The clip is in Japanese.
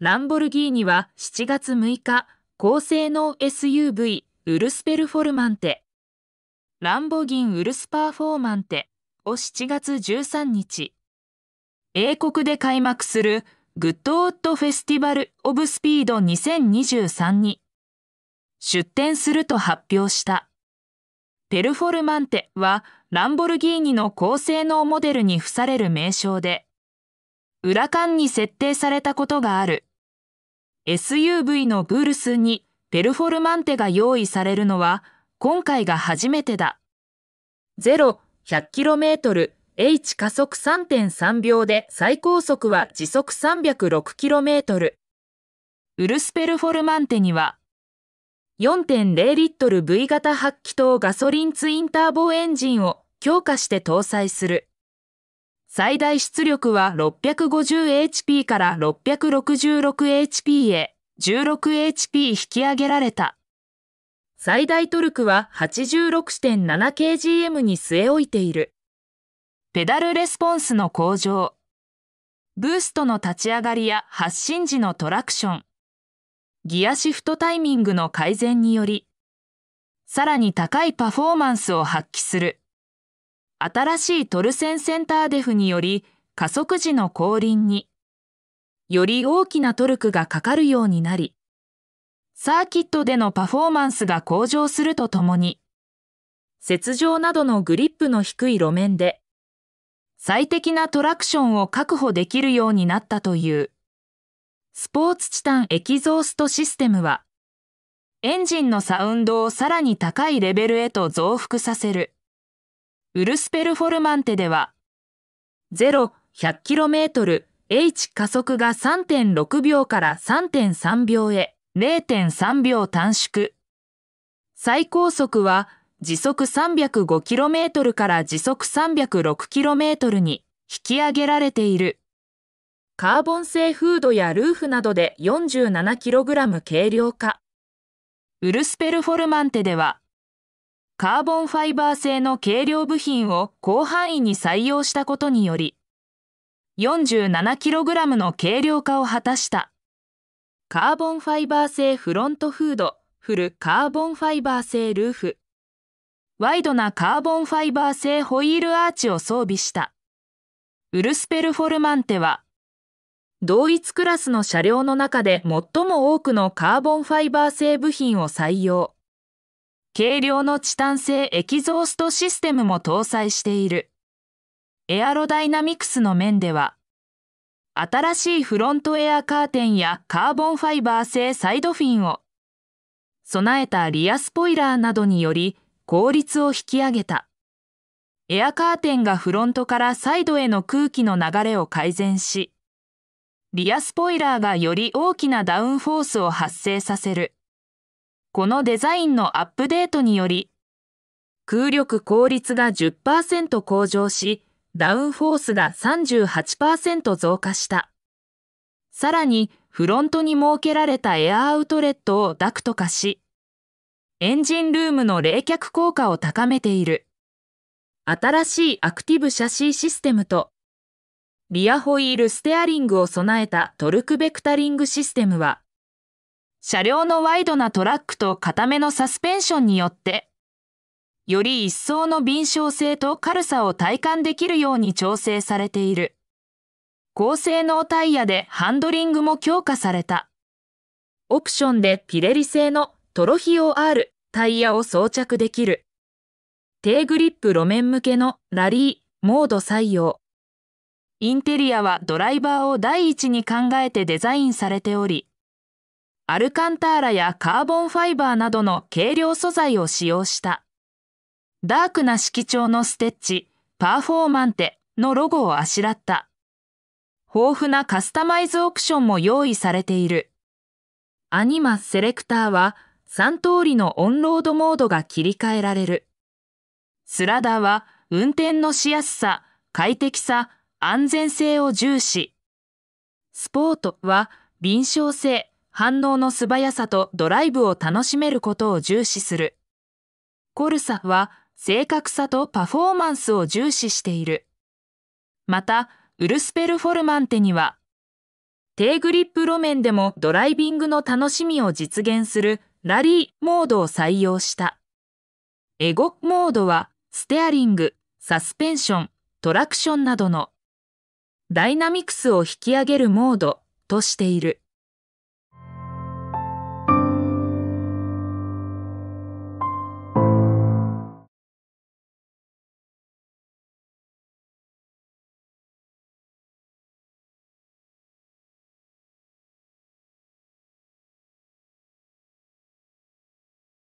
ランボルギーニは7月6日、高性能 SUV ウルスペルフォルマンテ、ランボギンウルスパーフォーマンテを7月13日、英国で開幕するグッドオットフェスティバル・オブ・スピード2023に出展すると発表した。ペルフォルマンテはランボルギーニの高性能モデルに付される名称で、裏缶に設定されたことがある SUV のブルスにペルフォルマンテが用意されるのは今回が初めてだ。0、100km、H 加速3.3秒で最高速は時速 306km。ウルスペルフォルマンテには4.0リットル V 型8気筒ガソリンツインターボエンジンを強化して搭載する。最大出力は 650HP から 666HP へ 16HP 引き上げられた。最大トルクは 86.7kgm に据え置いている。ペダルレスポンスの向上。ブーストの立ち上がりや発進時のトラクション。ギアシフトタイミングの改善により、さらに高いパフォーマンスを発揮する。新しいトルセンセンターデフにより加速時の後輪により大きなトルクがかかるようになり、サーキットでのパフォーマンスが向上するとともに、雪上などのグリップの低い路面で、最適なトラクションを確保できるようになったという、スポーツチタンエキゾーストシステムは、エンジンのサウンドをさらに高いレベルへと増幅させる。ウルスペルフォルマンテでは、0、100km、h 加速が3.6秒から3.3秒へ0.3秒短縮。最高速は時速 305km から時速 306km に引き上げられている。カーボン製フードやルーフなどで 47kg 軽量化。ウルスペルフォルマンテではカーボンファイバー製の軽量部品を広範囲に採用したことにより、47kg の軽量化を果たした。カーボンファイバー製フロントフード、フルカーボンファイバー製ルーフ、ワイドなカーボンファイバー製ホイールアーチを装備した。ウルスペルフォルマンテは、同一クラスの車両の中で最も多くのカーボンファイバー製部品を採用。軽量のチタン製エキゾーストシステムも搭載している。エアロダイナミクスの面では、新しいフロントエアカーテンやカーボンファイバー製サイドフィンを備えたリアスポイラーなどにより効率を引き上げた。エアカーテンがフロントからサイドへの空気の流れを改善し、リアスポイラーがより大きなダウンフォースを発生させる。このデザインのアップデートにより、空力効率が10%向上し、ダウンフォースが38%増加した。さらに、フロントに設けられたエアアウトレットをダクト化し、エンジンルームの冷却効果を高めている。新しいアクティブシャシーシステムと、リアホイールステアリングを備えたトルクベクタリングシステムは、車両のワイドなトラックと固めのサスペンションによって、より一層の敏捷性と軽さを体感できるように調整されている。高性能タイヤでハンドリングも強化された。オプションでピレリ製のトロヒオ R タイヤを装着できる。低グリップ路面向けのラリー、モード採用。インテリアはドライバーを第一に考えてデザインされており、アルカンターラやカーボンファイバーなどの軽量素材を使用した。ダークな色調のステッチ、パーフォーマンテのロゴをあしらった。豊富なカスタマイズオプションも用意されている。アニマセレクターは3通りのオンロードモードが切り替えられる。スラダは運転のしやすさ、快適さ、安全性を重視。スポートは敏捷性、反応の素早さとドライブを楽しめることを重視する。コルサは正確さとパフォーマンスを重視している。また、ウルスペルフォルマンテには、低グリップ路面でもドライビングの楽しみを実現するラリーモードを採用した。エゴモードは、ステアリング、サスペンション、トラクションなどのダイナミクスを引き上げるモードとしている。